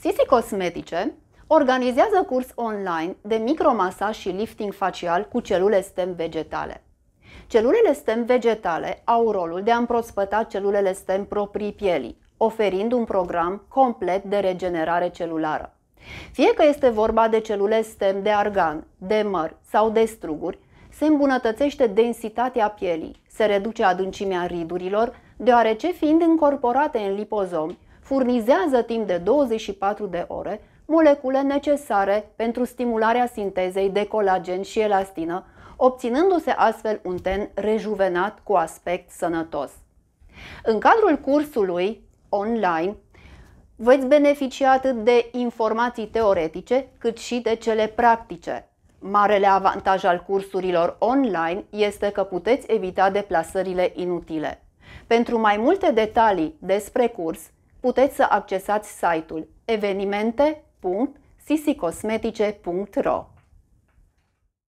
Sisi Cosmetice organizează curs online de micromasaj și lifting facial cu celule stem vegetale. Celulele stem vegetale au rolul de a împrospăta celulele stem proprii pielii, oferind un program complet de regenerare celulară. Fie că este vorba de celule stem de argan, de măr sau de struguri, se îmbunătățește densitatea pielii, se reduce adâncimea ridurilor, deoarece fiind încorporate în lipozomi, furnizează timp de 24 de ore molecule necesare pentru stimularea sintezei de colagen și elastină, obținându-se astfel un ten rejuvenat cu aspect sănătos. În cadrul cursului online veți beneficia atât de informații teoretice cât și de cele practice. Marele avantaj al cursurilor online este că puteți evita deplasările inutile. Pentru mai multe detalii despre curs, puteți să accesați site-ul evenimente.sisicosmetice.ro